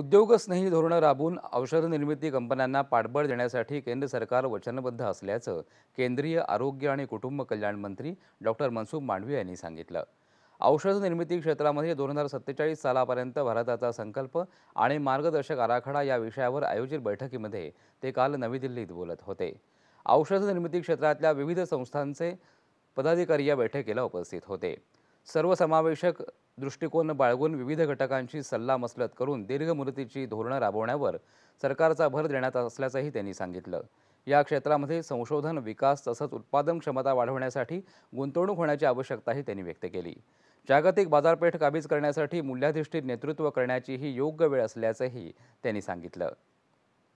उद्योगस्नेही धोरणं राबवून औषध निर्मिती कंपन्यांना पाठबळ देण्यासाठी केंद्र सरकार वचनबद्ध असल्याचं केंद्रीय आरोग्य आणि कुटुंब कल्याण मंत्री डॉक्टर मनसुख मांडवी यांनी सांगितलं औषध निर्मिती क्षेत्रामध्ये दोन हजार सत्तेचाळीस सालापर्यंत भारताचा संकल्प आणि मार्गदर्शक आराखडा या विषयावर आयोजित बैठकीमध्ये ते काल नवी दिल्लीत बोलत होते औषध निर्मिती क्षेत्रातल्या विविध संस्थांचे पदाधिकारी या बैठकीला उपस्थित होते सर्वसमावेशक दृष्टिकोन बाळगून विविध घटकांची सल्लामसलत करून दीर्घ मुदतीची धोरणं राबवण्यावर सरकारचा भर देण्यात असल्याचंही त्यांनी सांगितलं या क्षेत्रामध्ये संशोधन विकास तसंच उत्पादन क्षमता वाढवण्यासाठी गुंतवणूक होण्याची आवश्यकताही त्यांनी व्यक्त केली जागतिक बाजारपेठ काबीज करण्यासाठी मूल्याधिष्ठित नेतृत्व करण्याची ही योग्य वेळ असल्याचंही त्यांनी सांगितलं